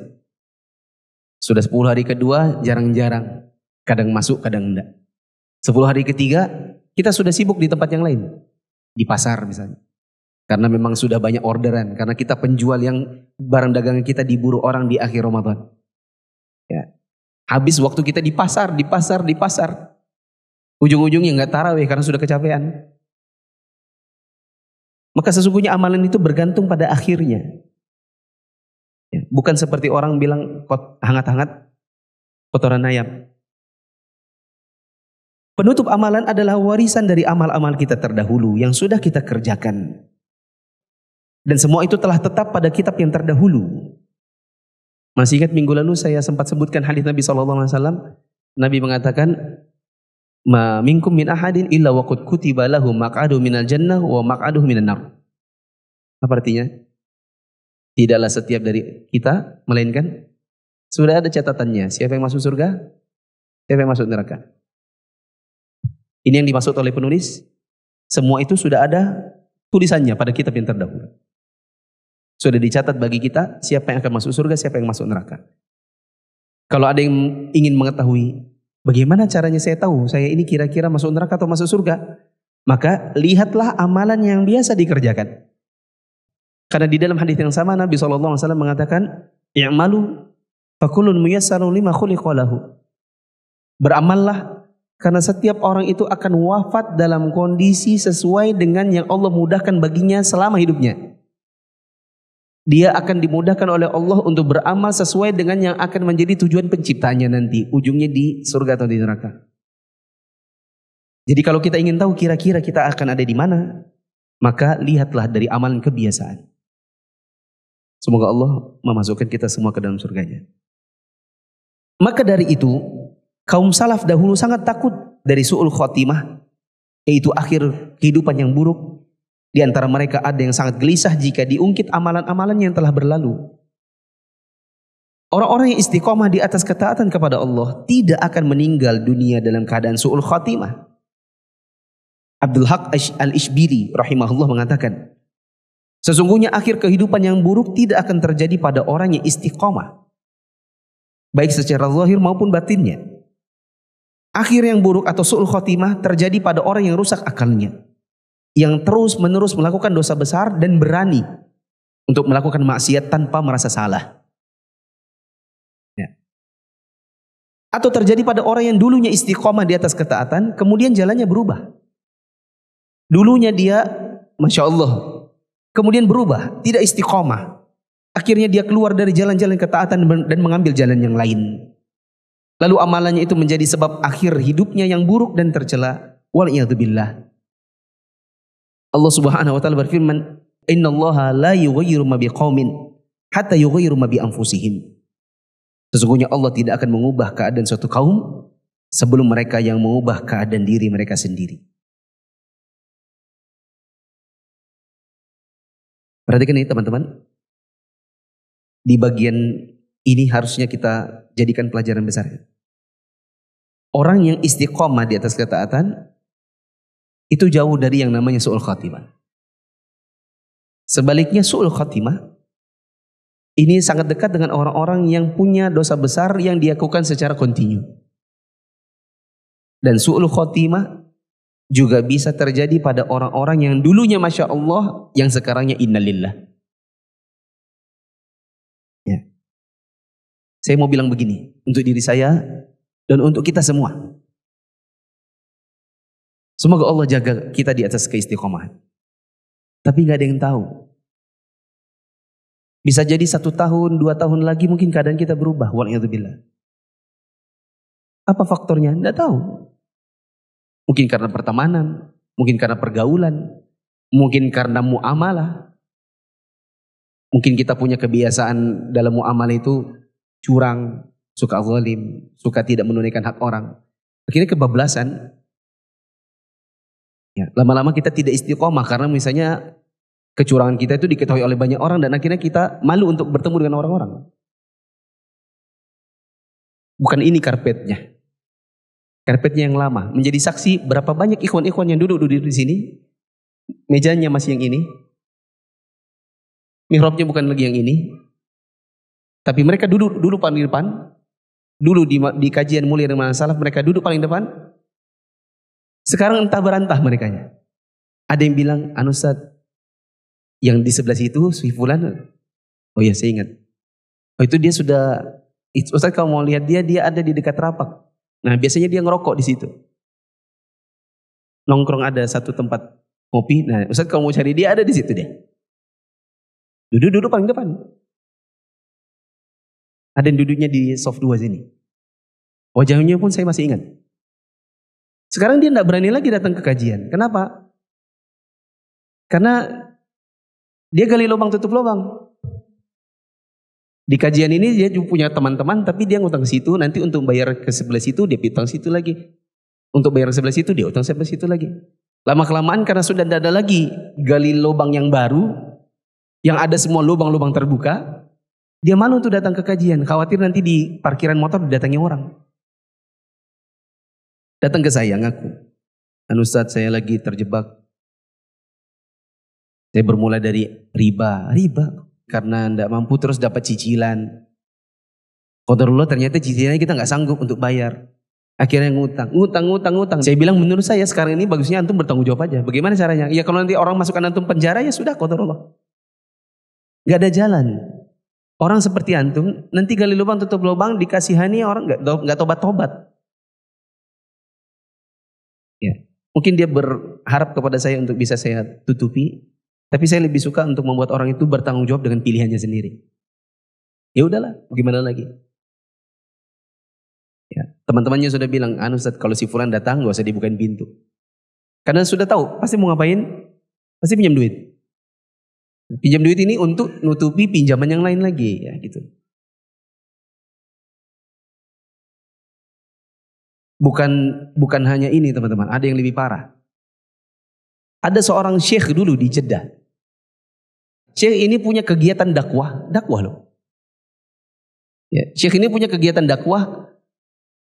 Sudah sepuluh hari kedua jarang-jarang. Kadang masuk, kadang enggak. Sepuluh hari ketiga kita sudah sibuk di tempat yang lain di pasar misalnya. Karena memang sudah banyak orderan. Karena kita penjual yang barang dagangan kita diburu orang di akhir Ramadan. Ya. Habis waktu kita di pasar, di pasar, di pasar. Ujung-ujungnya nggak tarawih karena sudah kecapean. Maka sesungguhnya amalan itu bergantung pada akhirnya. Ya. Bukan seperti orang bilang hangat-hangat kotoran ayam. Penutup amalan adalah warisan dari amal-amal kita terdahulu yang sudah kita kerjakan. Dan semua itu telah tetap pada kitab yang terdahulu. Masih ingat minggu lalu saya sempat sebutkan hadis Nabi sallallahu alaihi wasallam, Nabi mengatakan, "Ma minkum min ahadin illa waqad kutiba lahu maq'adu minal jannah wa maq'aduhu minan nar." Apa artinya? Tidaklah setiap dari kita melainkan sudah ada catatannya, siapa yang masuk surga, siapa yang masuk neraka. Ini yang dimaksud oleh penulis. Semua itu sudah ada tulisannya pada kitab yang terdahulu. Sudah dicatat bagi kita siapa yang akan masuk surga, siapa yang masuk neraka. Kalau ada yang ingin mengetahui bagaimana caranya saya tahu saya ini kira-kira masuk neraka atau masuk surga, maka lihatlah amalan yang biasa dikerjakan. Karena di dalam hadis yang sama Nabi SAW mengatakan, yang malu, fakulun muyassarun lima Beramallah karena setiap orang itu akan wafat dalam kondisi sesuai dengan yang Allah mudahkan baginya selama hidupnya. Dia akan dimudahkan oleh Allah untuk beramal sesuai dengan yang akan menjadi tujuan penciptanya nanti. Ujungnya di surga atau di neraka. Jadi kalau kita ingin tahu kira-kira kita akan ada di mana, maka lihatlah dari amalan kebiasaan. Semoga Allah memasukkan kita semua ke dalam surganya. Maka dari itu, Kaum salaf dahulu sangat takut dari su'ul khotimah, yaitu akhir kehidupan yang buruk. Di antara mereka ada yang sangat gelisah jika diungkit amalan-amalan yang telah berlalu. Orang-orang yang istiqomah di atas ketaatan kepada Allah tidak akan meninggal dunia dalam keadaan su'ul khotimah. Abdul Haq al-Ishbiri rahimahullah mengatakan, Sesungguhnya akhir kehidupan yang buruk tidak akan terjadi pada orang yang istiqomah. Baik secara zahir maupun batinnya. Akhir yang buruk atau su'ul khotimah terjadi pada orang yang rusak akalnya. Yang terus menerus melakukan dosa besar dan berani untuk melakukan maksiat tanpa merasa salah. Ya. Atau terjadi pada orang yang dulunya istiqomah di atas ketaatan, kemudian jalannya berubah. Dulunya dia, Masya Allah, kemudian berubah, tidak istiqomah. Akhirnya dia keluar dari jalan-jalan ketaatan dan mengambil jalan yang lain. Lalu amalannya itu menjadi sebab akhir hidupnya yang buruk dan tercela. Waliyadzubillah. Allah Subhanahu wa taala berfirman, "Innallaha la yughayyiru ma biqaumin hatta yughayyiru ma bi anfusihim." Sesungguhnya Allah tidak akan mengubah keadaan suatu kaum sebelum mereka yang mengubah keadaan diri mereka sendiri. Perhatikan ini teman-teman. Di bagian ini harusnya kita jadikan pelajaran besar. Orang yang istiqomah di atas ketaatan itu jauh dari yang namanya su'ul khatimah. Sebaliknya su'ul khatimah ini sangat dekat dengan orang-orang yang punya dosa besar yang dilakukan secara kontinu. Dan su'ul khotimah juga bisa terjadi pada orang-orang yang dulunya Masya Allah, yang sekarangnya innalillah. Saya mau bilang begini, untuk diri saya dan untuk kita semua. Semoga Allah jaga kita di atas keistiqomahan. Tapi nggak ada yang tahu. Bisa jadi satu tahun, dua tahun lagi mungkin keadaan kita berubah. Waliyahzubillah. Apa faktornya? Nggak tahu. Mungkin karena pertemanan, mungkin karena pergaulan, mungkin karena muamalah. Mungkin kita punya kebiasaan dalam muamalah itu curang, suka zalim, suka tidak menunaikan hak orang. Akhirnya kebablasan. Ya, lama-lama kita tidak istiqomah karena misalnya kecurangan kita itu diketahui oleh banyak orang dan akhirnya kita malu untuk bertemu dengan orang-orang. Bukan ini karpetnya. Karpetnya yang lama. Menjadi saksi berapa banyak ikhwan-ikhwan yang duduk duduk di sini. Mejanya masih yang ini. Mihrabnya bukan lagi yang ini. Tapi mereka duduk dulu paling depan. Dulu di, di kajian mulia dengan salaf mereka duduk paling depan. Sekarang entah berantah mereka. Ada yang bilang, Anusat, yang di sebelah situ, si Oh iya, saya ingat. Oh itu dia sudah, Ustaz kalau mau lihat dia, dia ada di dekat rapak. Nah biasanya dia ngerokok di situ. Nongkrong ada satu tempat kopi. Nah Ustaz kalau mau cari dia ada di situ deh. Duduk-duduk paling depan. Ada yang duduknya di soft 2 sini. Wajahnya oh, pun saya masih ingat. Sekarang dia tidak berani lagi datang ke kajian. Kenapa? Karena dia gali lubang tutup lubang. Di kajian ini dia juga punya teman-teman, tapi dia ngutang ke situ, nanti untuk bayar ke sebelah situ, dia pitang situ lagi. Untuk bayar ke sebelah situ, dia utang sebelah situ lagi. Lama-kelamaan karena sudah tidak ada lagi gali lubang yang baru, yang ada semua lubang-lubang terbuka, dia malu untuk datang ke kajian, khawatir nanti di parkiran motor didatangi orang. Datang ke saya ngaku. Anu saat saya lagi terjebak. Saya bermula dari riba. Riba karena tidak mampu terus dapat cicilan. Allah ternyata cicilannya kita nggak sanggup untuk bayar. Akhirnya ngutang, ngutang, ngutang, ngutang. Saya bilang menurut saya sekarang ini bagusnya antum bertanggung jawab aja. Bagaimana caranya? Ya kalau nanti orang masukkan antum penjara ya sudah Allah. Gak ada jalan. Orang seperti antum, nanti gali lubang tutup lubang dikasihani orang nggak nggak tobat-tobat. Ya. Mungkin dia berharap kepada saya untuk bisa saya tutupi, tapi saya lebih suka untuk membuat orang itu bertanggung jawab dengan pilihannya sendiri. Ya udahlah, gimana lagi? Ya, teman-temannya sudah bilang, anu Ustaz, kalau si fulan datang gak usah dibukain pintu. Karena sudah tahu, pasti mau ngapain? Pasti pinjam duit. Pinjam duit ini untuk nutupi pinjaman yang lain lagi ya gitu. Bukan bukan hanya ini teman-teman, ada yang lebih parah. Ada seorang syekh dulu di Jeddah. Syekh ini punya kegiatan dakwah, dakwah loh. Ya, syekh ini punya kegiatan dakwah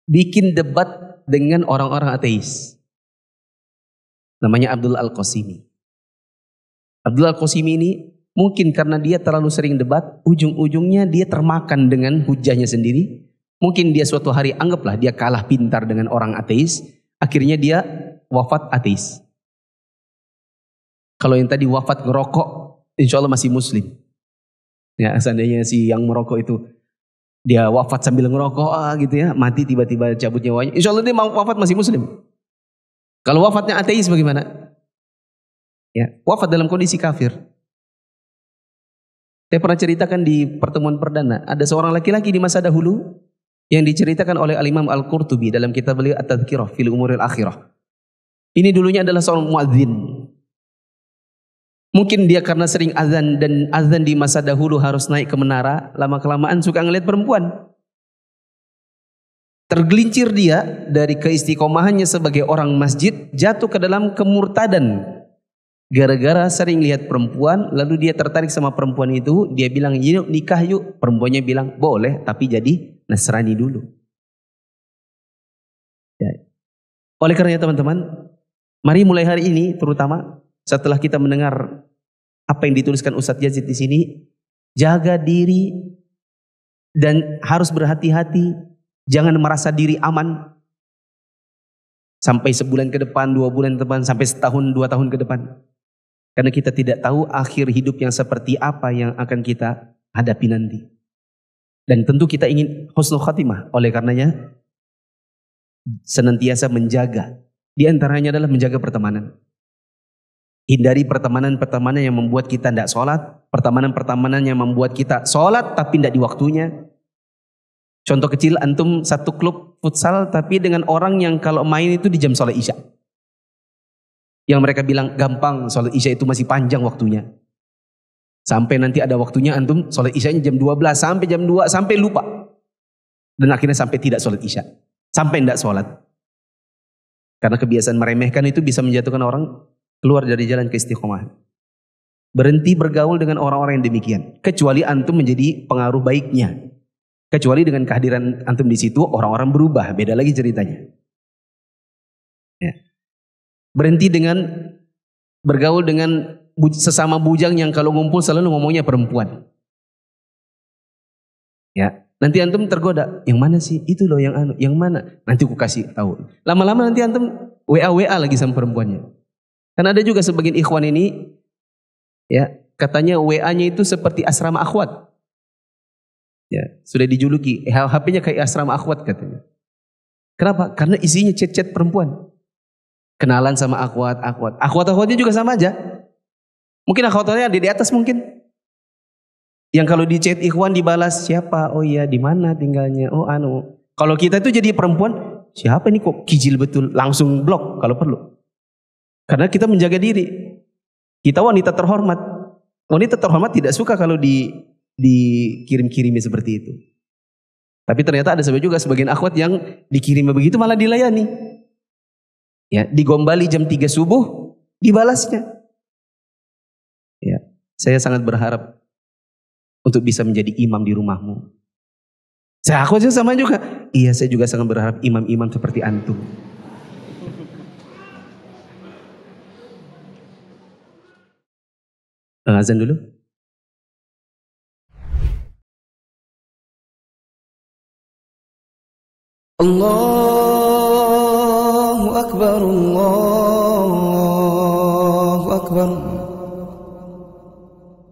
bikin debat dengan orang-orang ateis. Namanya Abdul Al-Qasimi. Abdullah Qasimi ini mungkin karena dia terlalu sering debat, ujung-ujungnya dia termakan dengan hujahnya sendiri. Mungkin dia suatu hari anggaplah dia kalah pintar dengan orang ateis, akhirnya dia wafat ateis. Kalau yang tadi wafat ngerokok, insya Allah masih muslim. Ya, seandainya si yang merokok itu dia wafat sambil ngerokok ah, gitu ya, mati tiba-tiba cabut nyawanya. Insya Allah dia wafat masih muslim. Kalau wafatnya ateis bagaimana? Ya, wafat dalam kondisi kafir. Saya pernah ceritakan di pertemuan perdana, ada seorang laki-laki di masa dahulu yang diceritakan oleh Al-Imam Al-Qurtubi dalam kitab beliau At-Tadhkirah fil Umuril Akhirah. Ini dulunya adalah seorang muadzin. Mungkin dia karena sering azan dan azan di masa dahulu harus naik ke menara, lama-kelamaan suka ngelihat perempuan. Tergelincir dia dari keistiqomahannya sebagai orang masjid, jatuh ke dalam kemurtadan, gara-gara sering lihat perempuan lalu dia tertarik sama perempuan itu dia bilang yuk nikah yuk perempuannya bilang boleh tapi jadi Nasrani dulu ya. oleh karena teman-teman mari mulai hari ini terutama setelah kita mendengar apa yang dituliskan Ustadz Yazid di sini jaga diri dan harus berhati-hati jangan merasa diri aman sampai sebulan ke depan, dua bulan ke depan, sampai setahun, dua tahun ke depan. Karena kita tidak tahu akhir hidup yang seperti apa yang akan kita hadapi nanti. Dan tentu kita ingin husnul khatimah. Oleh karenanya senantiasa menjaga. Di antaranya adalah menjaga pertemanan. Hindari pertemanan-pertemanan yang membuat kita tidak sholat. Pertemanan-pertemanan yang membuat kita sholat tapi tidak di waktunya. Contoh kecil, antum satu klub futsal tapi dengan orang yang kalau main itu di jam sholat isya. Yang mereka bilang gampang sholat isya itu masih panjang waktunya. Sampai nanti ada waktunya antum sholat isya jam 12 sampai jam 2 sampai lupa. Dan akhirnya sampai tidak sholat isya. Sampai tidak sholat. Karena kebiasaan meremehkan itu bisa menjatuhkan orang keluar dari jalan ke istiqomah. Berhenti bergaul dengan orang-orang yang demikian. Kecuali antum menjadi pengaruh baiknya. Kecuali dengan kehadiran antum di situ orang-orang berubah. Beda lagi ceritanya. Ya. Berhenti dengan bergaul dengan sesama bujang yang kalau ngumpul selalu ngomongnya perempuan. Ya, nanti antum tergoda, yang mana sih? Itu loh yang anu, yang mana? Nanti aku kasih tahu. Lama-lama nanti antum WA WA lagi sama perempuannya. Kan ada juga sebagian ikhwan ini ya, katanya WA-nya itu seperti asrama akhwat. Ya, sudah dijuluki HP-nya kayak asrama akhwat katanya. Kenapa? Karena isinya chat-chat perempuan kenalan sama akhwat akhwat akhwat akhwatnya juga sama aja mungkin akhwatnya ada di atas mungkin yang kalau di chat ikhwan dibalas siapa oh iya di mana tinggalnya oh anu kalau kita itu jadi perempuan siapa ini kok kijil betul langsung blok kalau perlu karena kita menjaga diri kita wanita terhormat wanita terhormat tidak suka kalau di dikirim-kirimi seperti itu tapi ternyata ada juga sebagian akhwat yang dikirim begitu malah dilayani Ya, digombali jam 3 subuh, dibalasnya. Ya, saya sangat berharap untuk bisa menjadi imam di rumahmu. Saya aku aja sama juga. Iya, saya juga sangat berharap imam-imam seperti antum. Eh, azan dulu. Allah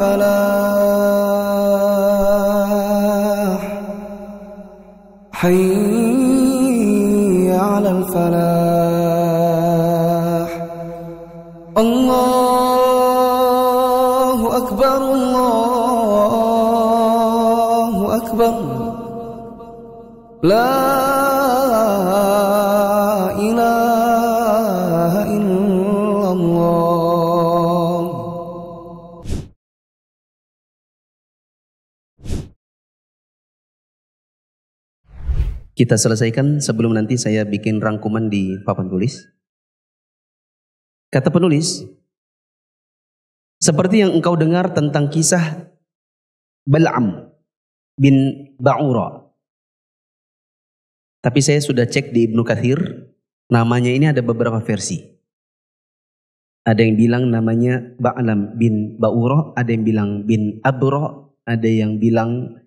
الفلاح حي على الفلاح الله أكبر الله أكبر لا kita selesaikan sebelum nanti saya bikin rangkuman di papan tulis. Kata penulis, seperti yang engkau dengar tentang kisah Bal'am bin Ba'ura. Tapi saya sudah cek di Ibnu Kathir, namanya ini ada beberapa versi. Ada yang bilang namanya Ba'lam bin Ba'ura, ada yang bilang bin Abra, ada yang bilang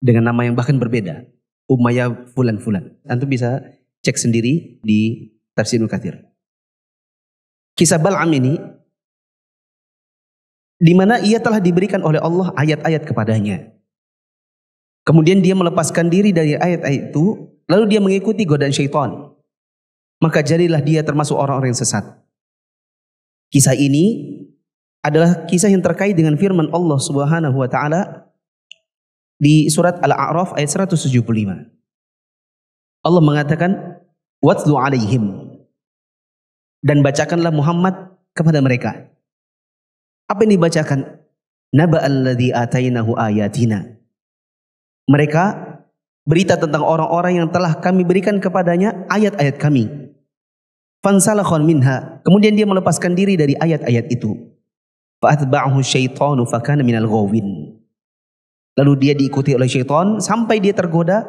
dengan nama yang bahkan berbeda. Umayyah fulan-fulan. Antum bisa cek sendiri di Tafsir Nukatir. Kisah Bal'am ini di mana ia telah diberikan oleh Allah ayat-ayat kepadanya. Kemudian dia melepaskan diri dari ayat-ayat itu, lalu dia mengikuti godaan syaitan. Maka jadilah dia termasuk orang-orang yang sesat. Kisah ini adalah kisah yang terkait dengan firman Allah Subhanahu wa taala di surat Al-A'raf ayat 175. Allah mengatakan watlu alaihim dan bacakanlah Muhammad kepada mereka. Apa yang dibacakan? Naba alladhi atainahu ayatina. Mereka berita tentang orang-orang yang telah kami berikan kepadanya ayat-ayat kami. Fansalakhon minha. Kemudian dia melepaskan diri dari ayat-ayat itu. Fa'atba'ahu syaitanu fakana minal ghawin lalu dia diikuti oleh syaitan sampai dia tergoda,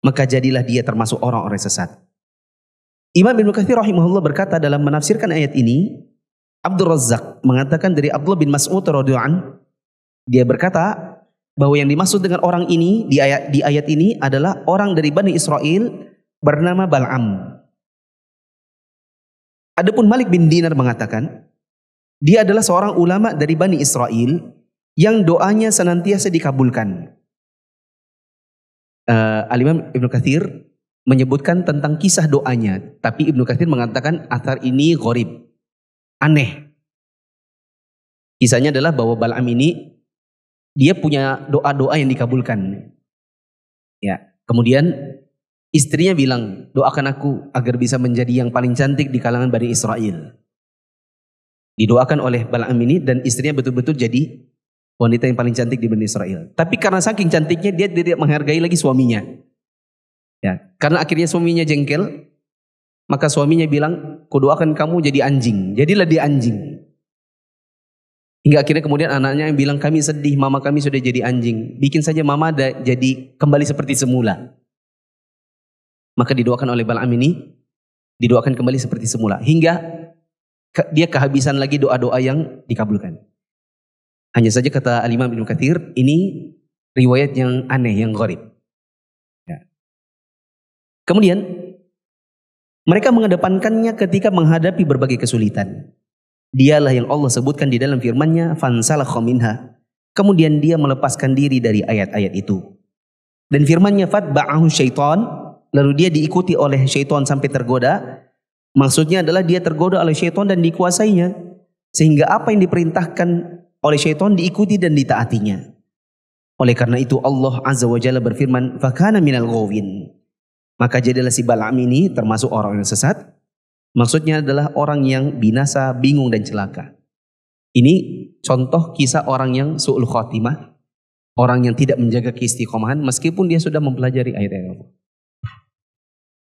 maka jadilah dia termasuk orang-orang sesat. Imam bin Kathir rahimahullah berkata dalam menafsirkan ayat ini, Abdul Razak mengatakan dari Abdullah bin Mas'ud radhiyallahu dia berkata bahwa yang dimaksud dengan orang ini di ayat di ayat ini adalah orang dari Bani Israel bernama Bal'am. Adapun Malik bin Dinar mengatakan, dia adalah seorang ulama dari Bani Israel yang doanya senantiasa dikabulkan. Uh, Alimam Ibnu Kathir menyebutkan tentang kisah doanya, tapi Ibnu Kathir mengatakan atar ini gorib, aneh. Kisahnya adalah bahwa Balam ini dia punya doa-doa yang dikabulkan. Ya, kemudian istrinya bilang, doakan aku agar bisa menjadi yang paling cantik di kalangan Bani Israel. Didoakan oleh Balam ini dan istrinya betul-betul jadi wanita yang paling cantik di Bani Israel. Tapi karena saking cantiknya dia tidak menghargai lagi suaminya. Ya, karena akhirnya suaminya jengkel, maka suaminya bilang, kudoakan kamu jadi anjing. Jadilah dia anjing. Hingga akhirnya kemudian anaknya yang bilang, kami sedih, mama kami sudah jadi anjing. Bikin saja mama ada, jadi kembali seperti semula. Maka didoakan oleh Balaam ini, didoakan kembali seperti semula. Hingga dia kehabisan lagi doa-doa yang dikabulkan. Hanya saja kata Al-Imam Ibn ini riwayat yang aneh, yang gharib. Ya. Kemudian, mereka mengedepankannya ketika menghadapi berbagai kesulitan. Dialah yang Allah sebutkan di dalam firman-Nya, "Fansalakha minha." Kemudian dia melepaskan diri dari ayat-ayat itu. Dan firman-Nya, "Fatba'ahu syaitan." Lalu dia diikuti oleh syaitan sampai tergoda. Maksudnya adalah dia tergoda oleh syaitan dan dikuasainya. Sehingga apa yang diperintahkan oleh syaitan diikuti dan ditaatinya. Oleh karena itu Allah Azza wa Jalla berfirman, "Fakana minal ghawin." Maka jadilah si balam ini termasuk orang yang sesat. Maksudnya adalah orang yang binasa, bingung dan celaka. Ini contoh kisah orang yang su'ul khotimah. Orang yang tidak menjaga keistiqomahan meskipun dia sudah mempelajari ayat-ayat Allah.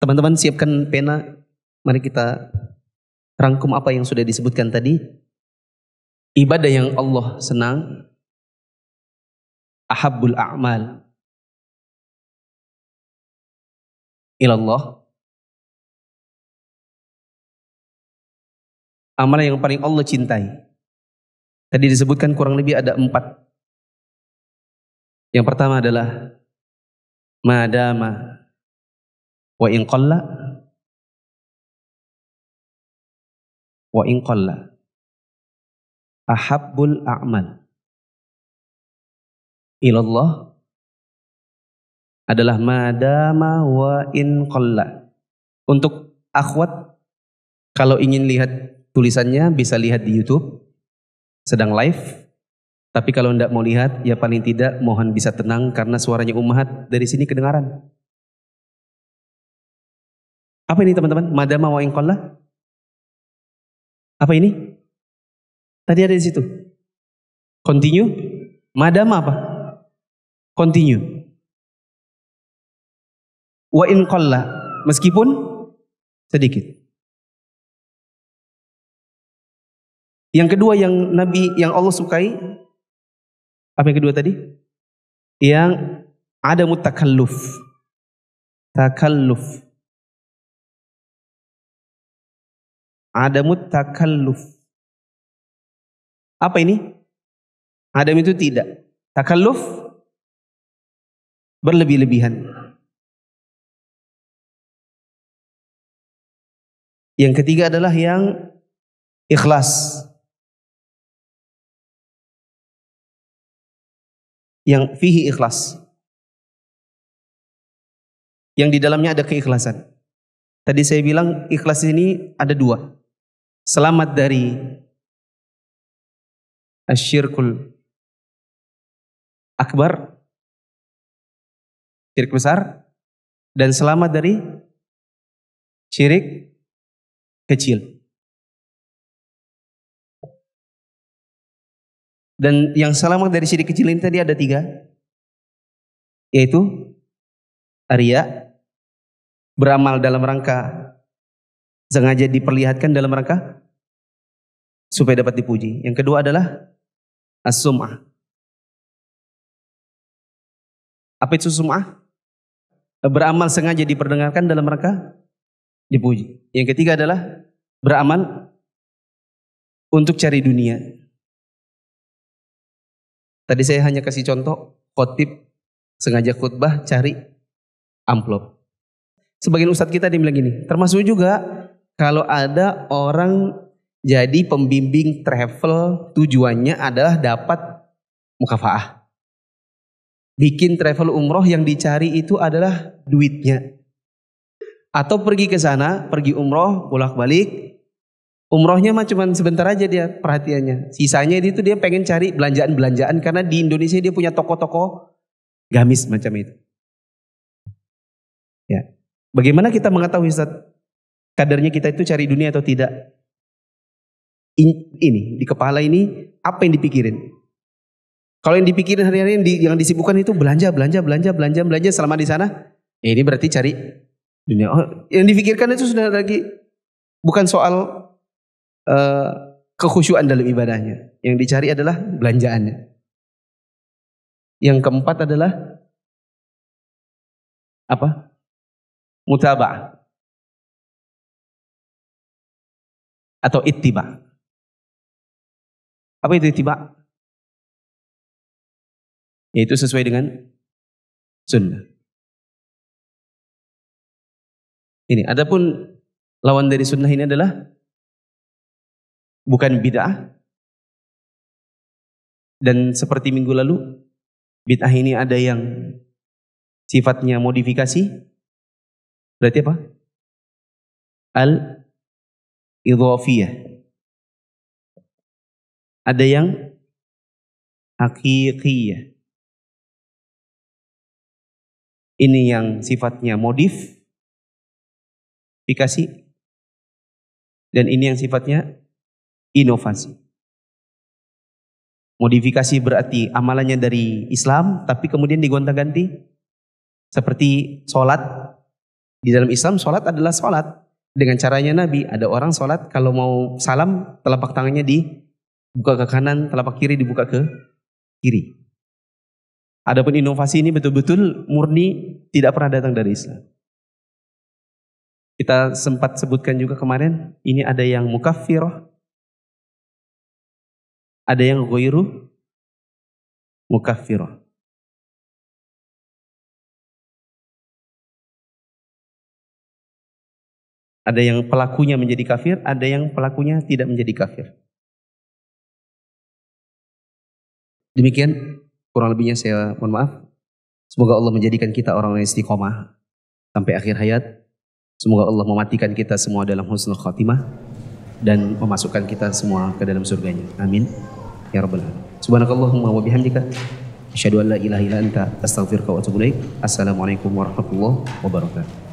Teman-teman siapkan pena. Mari kita rangkum apa yang sudah disebutkan tadi ibadah yang Allah senang ahabbul a'mal ilallah amalan yang paling Allah cintai tadi disebutkan kurang lebih ada empat yang pertama adalah madama wa in wa in ahabbul a'mal ilallah adalah madama wa in qalla. Untuk akhwat kalau ingin lihat tulisannya bisa lihat di YouTube sedang live. Tapi kalau tidak mau lihat ya paling tidak mohon bisa tenang karena suaranya umat dari sini kedengaran. Apa ini teman-teman? Madama wa in qalla? Apa ini? Tadi ada di situ. Continue. Madam apa? Continue. Wa in qalla. Meskipun sedikit. Yang kedua yang Nabi yang Allah sukai apa yang kedua tadi? Yang ada mutakalluf. Takalluf. Ada mutakalluf apa ini? Adam itu tidak. Takalluf berlebih-lebihan. Yang ketiga adalah yang ikhlas. Yang fihi ikhlas. Yang di dalamnya ada keikhlasan. Tadi saya bilang ikhlas ini ada dua. Selamat dari asyirkul akbar syirik besar dan selamat dari syirik kecil. Dan yang selamat dari syirik kecil ini tadi ada tiga, yaitu Arya beramal dalam rangka sengaja diperlihatkan dalam rangka supaya dapat dipuji. Yang kedua adalah as-sum'ah. Apa itu sum'ah? Beramal sengaja diperdengarkan dalam mereka dipuji. Yang ketiga adalah beramal untuk cari dunia. Tadi saya hanya kasih contoh khotib sengaja khutbah cari amplop. Sebagian ustadz kita dia bilang gini, termasuk juga kalau ada orang jadi pembimbing travel tujuannya adalah dapat mukafaah. Bikin travel umroh yang dicari itu adalah duitnya. Atau pergi ke sana, pergi umroh, bolak-balik. Umrohnya mah cuma sebentar aja dia perhatiannya. Sisanya itu dia pengen cari belanjaan-belanjaan karena di Indonesia dia punya toko-toko gamis macam itu. Ya. Bagaimana kita mengetahui Ustaz kadarnya kita itu cari dunia atau tidak? ini di kepala ini apa yang dipikirin? Kalau yang dipikirin hari-hari yang, di, yang disibukkan itu belanja, belanja, belanja, belanja, belanja selama di sana. Ya ini berarti cari dunia. Oh, yang dipikirkan itu sudah lagi bukan soal uh, kekhusyuan dalam ibadahnya. Yang dicari adalah belanjaannya. Yang keempat adalah apa? Mutaba atau ittiba. Apa itu tiba? Yaitu sesuai dengan sunnah. Ini, adapun lawan dari sunnah ini adalah bukan bid'ah. Dan seperti minggu lalu, bid'ah ini ada yang sifatnya modifikasi. Berarti apa? Al-idhafiyah ada yang hakikiyah. Ini yang sifatnya modif, dikasih, dan ini yang sifatnya inovasi. Modifikasi berarti amalannya dari Islam, tapi kemudian digonta-ganti. Seperti sholat, di dalam Islam sholat adalah sholat. Dengan caranya Nabi, ada orang sholat kalau mau salam telapak tangannya di buka ke kanan, telapak kiri dibuka ke kiri. Adapun inovasi ini betul-betul murni tidak pernah datang dari Islam. Kita sempat sebutkan juga kemarin, ini ada yang mukaffirah, ada yang ghairu mukaffirah. Ada yang pelakunya menjadi kafir, ada yang pelakunya tidak menjadi kafir. Demikian kurang lebihnya saya mohon maaf. Semoga Allah menjadikan kita orang yang istiqomah sampai akhir hayat. Semoga Allah mematikan kita semua dalam husnul khatimah dan memasukkan kita semua ke dalam surganya. Amin. Ya Rabbal Alamin. Subhanakallahumma wa bihamdika. Asyhadu an la ilaha illa anta astaghfiruka wa atubu Assalamualaikum warahmatullahi wabarakatuh.